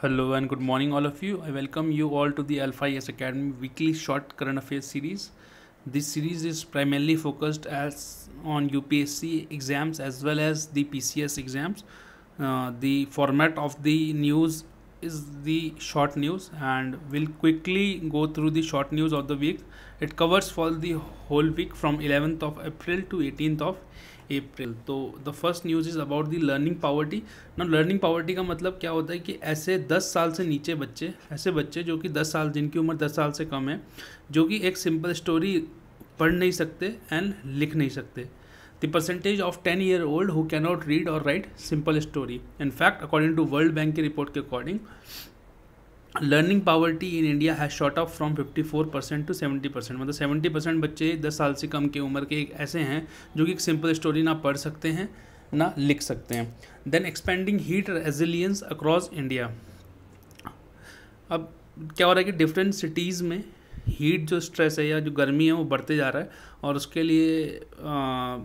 Hello and good morning all of you. I welcome you all to the Alpha S Academy weekly short current affairs series. This series is primarily focused as on UPSC exams as well as the PCS exams. Uh, the format of the news is the short news and we'll quickly go through the short news of the week it covers for the whole week from 11th of april to 18th of April तो the first news is about the learning poverty ना learning poverty का मतलब क्या होता है कि ऐसे 10 साल से नीचे बच्चे ऐसे बच्चे जो कि 10 साल जिनकी उम्र 10 साल से कम है जो कि एक सिंपल स्टोरी पढ़ नहीं सकते एंड लिख नहीं सकते the percentage of 10 year old who cannot read or write simple story in fact according to world bank के report के according learning poverty in India has shot up from four percent to seventy percent मतलब seventy percent बच्चे दस साल से कम के उम्र के एक ऐसे हैं जो कि एक सिंपल स्टोरी ना पढ़ सकते हैं ना लिख सकते हैं then expanding heat resilience across India अब क्या हो रहा है कि डिफरेंट सिटीज़ में हीट जो स्ट्रेस है या जो गर्मी है वो बढ़ते जा रहा है और उसके लिए आ,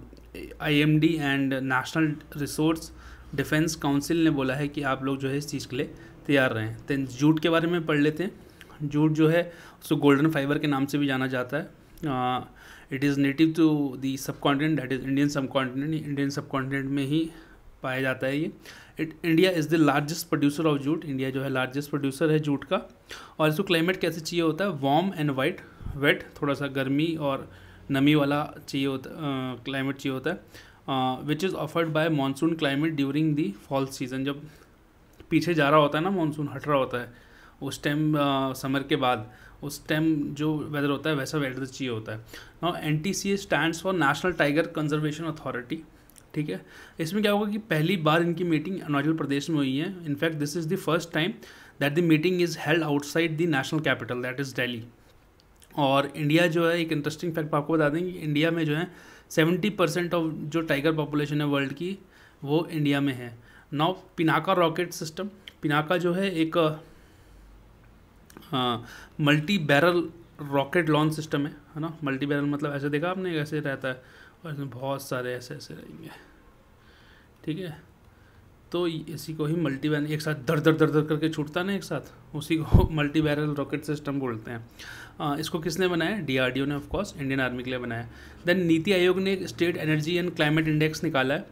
IMD and National Resource Defense Council ने बोला है कि आप लोग जो है इस चीज़ के लिए तैयार रहें तो जूट के बारे में पढ़ लेते हैं जूट जो है उसको गोल्डन फाइबर के नाम से भी जाना जाता है it is native to the subcontinent that is Indian subcontinent Indian subcontinent में ही पाया जाता है ये it India is the largest producer of jute India जो है लार्जेस्ट प्रोड्यूसर है जूट का और इसको क्लाइमेट कैसे चाहिए होता है वार्म एंड वाइट वेट थोड़ा सा गर्मी और नमी वाला चाहिए होता क्लाइमेट चाहिए होता है which is offered by monsoon climate during the fall season जब पीछे जा रहा होता है ना मानसून हट रहा होता है उस टाइम समर के बाद उस टाइम जो वेदर होता है वैसा वेदर चाहिए होता है now N T C stand for National Tiger Conservation Authority ठीक है इसमें क्या होगा कि पहली बार इनकी मीटिंग अरुणाचल प्रदेश में हुई है in fact this is the first time that the meeting is held outside the national capital that is Delhi और इंडिया जो है एक इंटरेस्टिंग फैक्ट आपको बता दें कि इंडिया में जो है सेवेंटी परसेंट ऑफ जो टाइगर पॉपुलेशन है वर्ल्ड की वो इंडिया में है now Pinaka rocket system Pinaka जो है एक multi barrel rocket launch system है है ना मल्टी बैरल मतलब ऐसे देखा आपने ऐसे रहता है और इसमें बहुत सारे ऐसे ऐसे रहेंगे ठीक है तो इसी को ही मल्टी वैन एक साथ दर दर दर दर करके छूटता ना एक साथ उसी को मल्टी बैरल रॉकेट सिस्टम बोलते हैं आ, इसको किसने बनाया ओ ने ऑफकोर्स इंडियन आर्मी के लिए बनाया देन नीति आयोग ने state energy and climate index निकाला है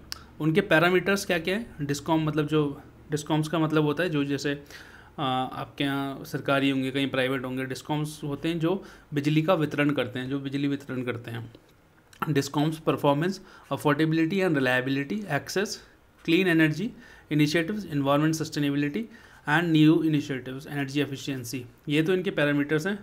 उनके पैरामीटर्स क्या क्या है डिस्कॉम मतलब जो डिस्कॉम्स का मतलब होता है जो जैसे आ, आपके यहाँ सरकारी होंगे कहीं प्राइवेट होंगे डिस्कॉम्स होते हैं जो बिजली का वितरण करते हैं जो बिजली वितरण करते हैं discoms performance affordability and reliability access clean energy initiatives environment sustainability and new initiatives energy efficiency ये तो इनके पैरामीटर्स हैं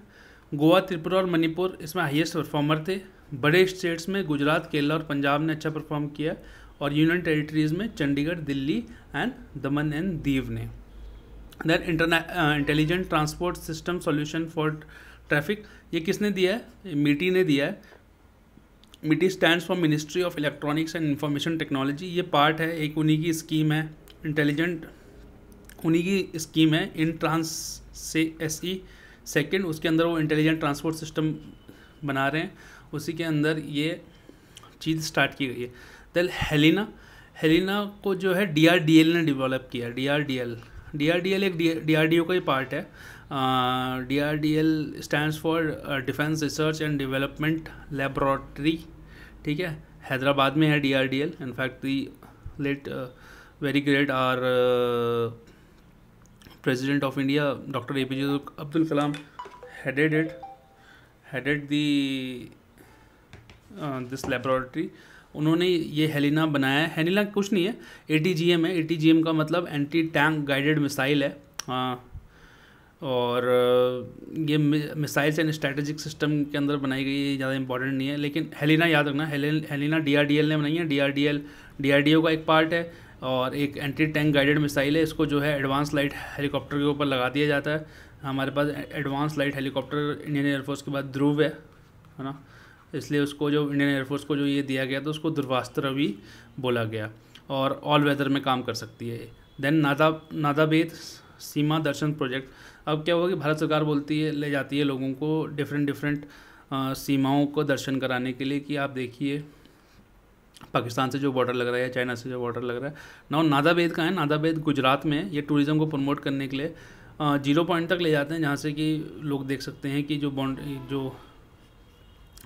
गोवा त्रिपुरा और मणिपुर इसमें हाईएस्ट परफॉर्मर थे बड़े स्टेट्स में गुजरात केरला और पंजाब ने अच्छा परफॉर्म किया और यूनियन टेरिटरीज में चंडीगढ़ दिल्ली एंड दमन एंड दीव ने देन इंटरना intelligent transport system solution for traffic ये किसने दिया है मीटी ने दिया है MeitY stand for ministry of electronics and information technology ये पार्ट है एक उन्हीं की स्कीम है इंटेलिजेंट उन्हीं की स्कीम है इन ट्रांस से एस ई सेकेंड उसके अंदर वो इंटेलिजेंट ट्रांसपोर्ट सिस्टम बना रहे हैं उसी के अंदर ये चीज़ स्टार्ट की गई है देन हेलिना हेलिना को जो है डी आर डी एल ने डिवेलप किया D R D L D R D L एक डी आर डी ओ का ही पार्ट है D stands for defence research and development laboratory ठीक है हैदराबाद में है D R D L in fact the late very great our president of India doctor A P J Abdul Kalam headed it headed the this laboratory उन्होंने ये Helena बनाया है Helena कुछ नहीं है ए टी जी एम है ए टी जी एम का मतलब एंटी टैंक गाइडेड मिसाइल है uh, और ये मिसाइल्स एंड स्ट्रैटेजिक सिस्टम के अंदर बनाई गई ज़्यादा इंपॉर्टेंट नहीं है लेकिन हेलिना याद रखना हेलिना डी ने बनाई है डी आर का एक पार्ट है और एक एंटी टैंक गाइडेड मिसाइल है इसको जो है एडवांस लाइट हेलीकॉप्टर के ऊपर लगा दिया जाता है हमारे पास advance light helicopter Indian air force के बाद ध्रुव है है ना इसलिए उसको जो इंडियन एयरफोर्स को जो ये दिया गया तो उसको ध्रुवास्त्र भी बोला गया और ऑल वेदर में काम कर सकती है देन नादा नादाबेद सीमा दर्शन प्रोजेक्ट अब क्या हुआ कि भारत सरकार बोलती है ले जाती है लोगों को डिफरेंट डिफरेंट सीमाओं को दर्शन कराने के लिए कि आप देखिए पाकिस्तान से जो बॉर्डर लग रहा है या चाइना से जो बॉर्डर लग रहा है ना नादाबेद का है नादाबेद गुजरात में ये टूरिज़्म को प्रमोट करने के लिए जीरो पॉइंट तक ले जाते हैं जहाँ से कि लोग देख सकते हैं कि जो बॉन्ड जो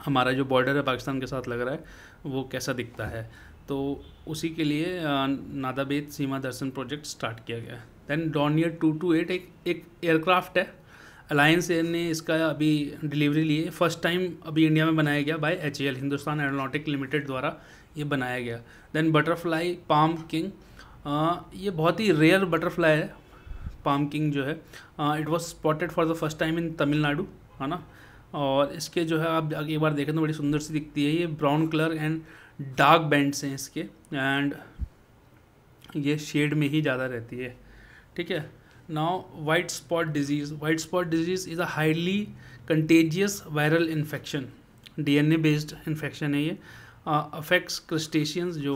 हमारा जो बॉर्डर है पाकिस्तान के साथ लग रहा है वो कैसा दिखता है तो उसी के लिए नादाबेद सीमा दर्शन प्रोजेक्ट स्टार्ट किया गया है then Dornier two two eight एक एक एयरक्राफ्ट है अलायंस एयर ने इसका अभी डिलीवरी ली है फर्स्ट टाइम अभी इंडिया में बनाया गया by H Hindustan Aeronautic Limited द्वारा ये बनाया गया देन बटरफ्लाई पाम किंग ये बहुत ही रेयर बटरफ्लाई है पाम किंग जो है it was spotted for the first time in Tamil Nadu है ना और इसके जो है आप एक बार देखें तो बड़ी सुंदर सी दिखती है ये brown colour and dark bands हैं इसके एंड ये शेड में ही ज़्यादा रहती है ठीक है now white spot disease white spot disease is a highly contagious viral infection DNA based infection है ये अफेक्ट्स uh, क्रस्टेशियंस जो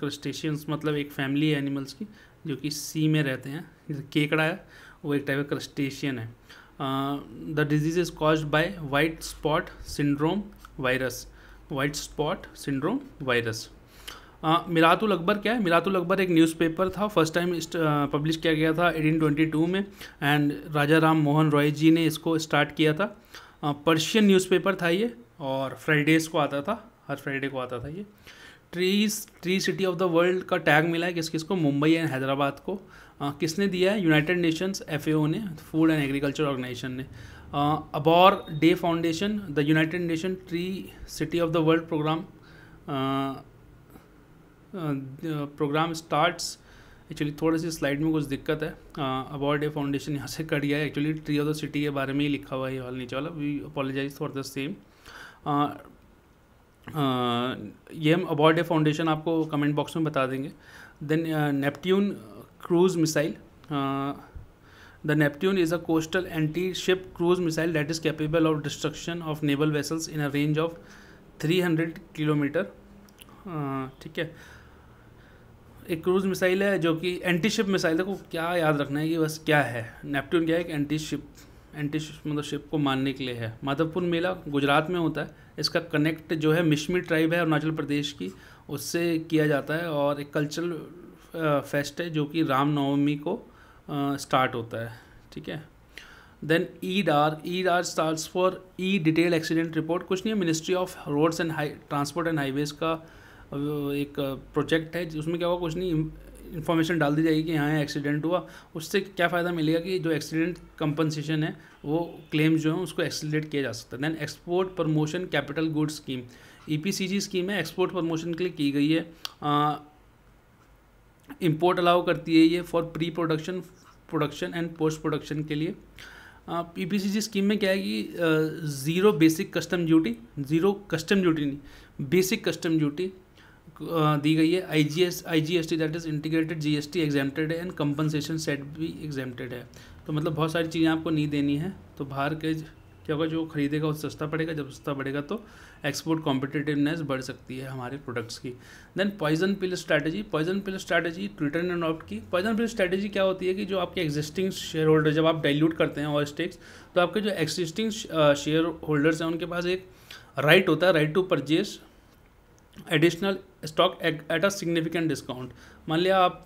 क्रस्टेशियंस मतलब एक फैमिली है एनिमल्स की जो कि सी में रहते हैं जैसे केकड़ा है वो एक टाइप का क्रस्टेशियन है the disease is cause by white spot syndrome virus white spot syndrome virus हाँ, मिरातुल अकबर क्या है मिरातुल अकबर एक न्यूज़पेपर था फर्स्ट टाइम पब्लिश किया गया था 1822 में एंड राजा राम मोहन रॉय जी ने इसको स्टार्ट किया था पर्शियन न्यूज़पेपर था ये और फ्राइडेज़ को आता था हर फ्राइडे को आता था ये trees tree city of the world का टैग मिला है किस किस को मुंबई एंड हैदराबाद को आ, किसने दिया है यूनाइटेड नेशंस एफ ने फूड एंड एग्रीकल्चर ऑर्गेनाइजेशन ने Arbor Day Foundation the United Nation tree city of the world programme programme starts actually थोड़ी सी स्लाइड में कुछ दिक्कत है अवार्ड ए फाउंडेशन यहाँ से कट गया है actually tree of the city के बारे में ही लिखा हुआ है ये वाला नीचे वाला we apologize for the same ये हम अवार्ड ए फाउंडेशन आपको कमेंट बॉक्स में बता देंगे then Neptune cruise missile the The is a coastal anti ship cruise missile that is capable of destruction of naval vessels in a range of three hundred kilometre ठीक है एक cruise missile है जो कि anti ship missile देखो क्या याद रखना है कि बस क्या है नेपट्टून क्या है एक एंटी शिप एंटी मतलब शिप को मारने के लिए है माधवपुर मेला गुजरात में होता है इसका कनेक्ट जो है मिशमी ट्राइब है अरुणाचल प्रदेश की उससे किया जाता है और एक कल्चरल फेस्ट है जो कि रामनवमी को स्टार्ट होता है ठीक है then E DAR E DAR start for E detail accident report कुछ नहीं है ministry of roads and high transport and highways का एक प्रोजेक्ट है उसमें क्या होगा कुछ नहीं इन्फॉर्मेशन डाल दी जाएगी कि यहाँ एक्सीडेंट हुआ उससे क्या फ़ायदा मिलेगा कि जो एक्सीडेंट कंपनसेशन है वो क्लेम जो है उसको एक्सीडेंट किया जा सकता है then export promotion capital good scheme E scheme है एक्सपोर्ट प्रमोशन के लिए की गई है इम्पोर्ट अलाउ करती है ये for pre production production and post production के लिए P P C G scheme में क्या है कि zero basic custom duty zero custom duty नहीं बेसिक कस्टम ड्यूटी दी गई है I G S I G S T that is integrated G S T exempted है एंड कंपनसेशन सेट भी एग्जामेड है तो मतलब बहुत सारी चीज़ें आपको नहीं देनी है तो बाहर के क्या होगा जो खरीदेगा वो सस्ता पड़ेगा जब सस्ता बढ़ेगा तो एक्सपोर्ट कॉम्पिटेटिवनेस बढ़ सकती है हमारे प्रोडक्ट्स की then poison pill strategy poison pill strategy Twitter ने अडॉप्ट की पॉइजन पिल स्ट्रैटेजी क्या होती है कि जो आपके एग्जिस्टिंग शेयर होल्डर जब आप डाइल्यूट करते हैं और स्टेक्स तो आपके जो एक्जिस्टिंग शेयर होल्डर्स हैं उनके पास एक राइट right होता है right to purchase additional stock at a significant discount मान लिया आप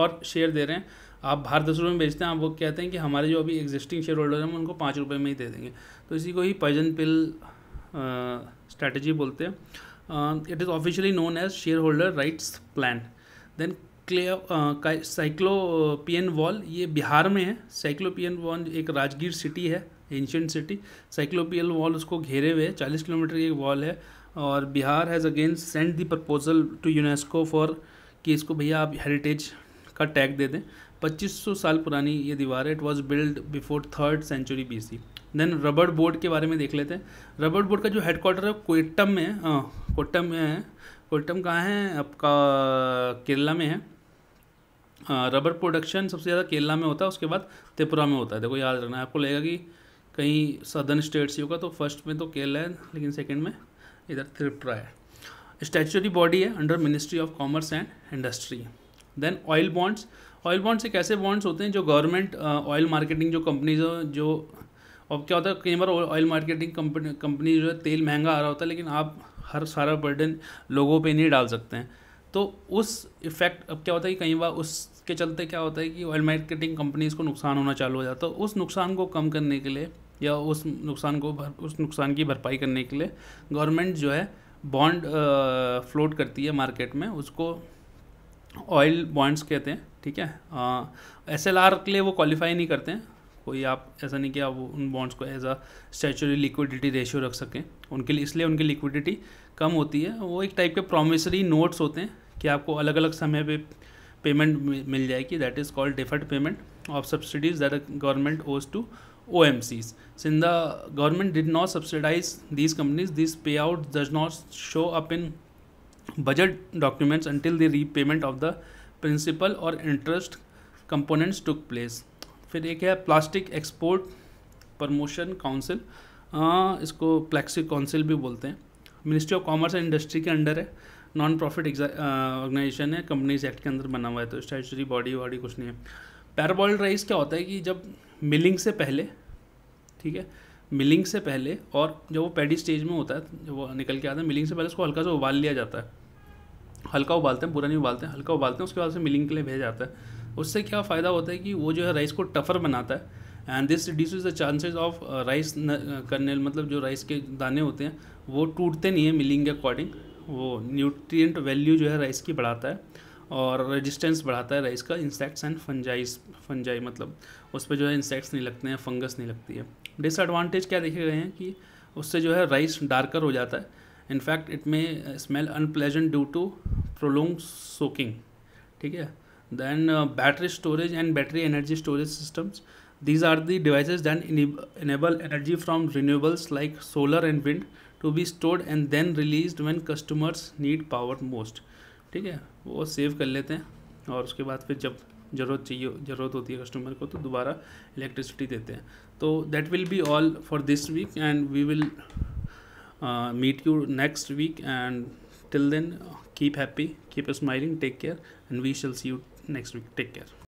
और शेयर दे रहे हैं आप बाहर दस रुपये में बेचते हैं आप वो कहते हैं कि हमारे जो अभी एग्जिस्टिंग शेयर होल्डर हैं उनको पाँच रुपये में ही दे देंगे तो इसी को ही पजन पिल स्ट्रैटेजी बोलते हैं it is officially known as shareholder rights plan then clay cyclopean wall ये बिहार में है साइक्लोपियन वॉल एक राजगीर सिटी है एंशियंट सिटी साइक्लोपियल वॉल उसको घेरे हुए है चालीस किलोमीटर की एक वॉल है और Bihar has again send the proposal to UNESCO for कि इसको भैया आप हेरिटेज का टैग दे दें 2500 साल पुरानी ये दीवार है it was build before third century B C then rubber board के बारे में देख लेते हैं रबड़ बोर्ड का जो हेडक्वार्टर है कोट्टम में है कोट्टम हाँ, में है कोट्टम कहाँ है आपका केरला में है रबड़ हाँ, प्रोडक्शन सबसे ज़्यादा केरला में होता है उसके बाद त्रिपुरा में होता है देखो याद रखना आपको लगेगा कि कहीं सदर्न स्टेट्स ही होगा तो फर्स्ट में तो केरला है लेकिन सेकेंड में इधर त्रिपुरा है स्टैचुरी बॉडी है under ministry of commerce and industry then oil bonds oil bonds एक ऐसे बॉन्ड्स होते हैं जो गवर्नमेंट ऑयल मार्केटिंग जो कंपनीज जो अब क्या होता है कई बार ऑयल मार्केटिंग कंपनी कंपनी जो है तेल महंगा आ रहा होता है लेकिन आप हर सारा बर्डन लोगों पे नहीं डाल सकते हैं तो उस इफेक्ट अब क्या होता है कि कई बार उसके चलते क्या होता है कि ऑयल मार्केटिंग कंपनीज़ को नुकसान होना चालू हो जाता है तो उस नुकसान को कम करने के लिए या उस नुकसान को भर उस नुकसान की भरपाई करने के लिए गवर्नमेंट जो है बॉन्ड फ्लोट करती है मार्केट में उसको ऑयल बॉन्ड्स कहते हैं ठीक है एस एल आर के लिए वो क्वालिफाई नहीं करते हैं कोई आप ऐसा नहीं कि आप उन बॉन्ड्स को as a statutory liquidity ratio रख सकें उनके लिए इसलिए उनकी लिक्विडिटी कम होती है वो एक टाइप के प्रोमिसरी नोट्स होते हैं कि आपको अलग अलग समय पे पेमेंट मिल जाएगी that is called deferred payment of subsidies that government owes to O M Cs since the government did not subsidize these companies this pay out does not show up in budget documents until the repayment of the principal और interest components took place फिर एक है plastic export promotion council इसको Plexi council भी बोलते हैं ministry of commerce and industry के under है नॉन प्रॉफिट ऑर्गेनाइजेशन है कंपनीज एक्ट के अंदर बना हुआ है तो स्टैचरी बॉडी वॉडी कुछ नहीं है पैराबॉल्ड राइस क्या होता है कि जब मिलिंग से पहले ठीक है मिलिंग से पहले और जब वो पैडी स्टेज में होता है जब वो निकल के आता है मिलिंग से पहले उसको हल्का सा उबाल लिया जाता है हल्का उबालते हैं पूरा नहीं उबालते हैं हल्का उबालते हैं उसके बाद से मिलिंग के लिए भेजा जाता है उससे क्या फ़ायदा होता है कि वो जो है राइस को टफर बनाता है and this reduce the chances of rice करने मतलब जो राइस के दाने होते हैं वो टूटते नहीं है मिलिंग के अकॉर्डिंग वो न्यूट्रिएंट वैल्यू जो है राइस की बढ़ाता है और रेजिस्टेंस बढ़ाता है राइस का इंसेक्ट्स एंड फंजाइज फंजाई मतलब उस पर जो है इंसेक्ट्स नहीं लगते हैं फंगस नहीं लगती है डिसएडवांटेज क्या देखे गए हैं कि उससे जो है राइस डार्कर हो जाता है in fact it may smell unpleasant due to prolong soaking ठीक है then battery storage and battery energy storage systems these are the device than enable energy from renewables like solar and wind to be stored and then release when customers need power most ठीक है वो save कर लेते हैं और उसके बाद फिर जब ज़रूरत चाहिए ज़रूरत होती है कस्टमर को तो दोबारा इलेक्ट्रिसिटी देते हैं तो that will be all for this week and we will meet you next week and till then keep happy keep smiling take care and we shall see you next week take care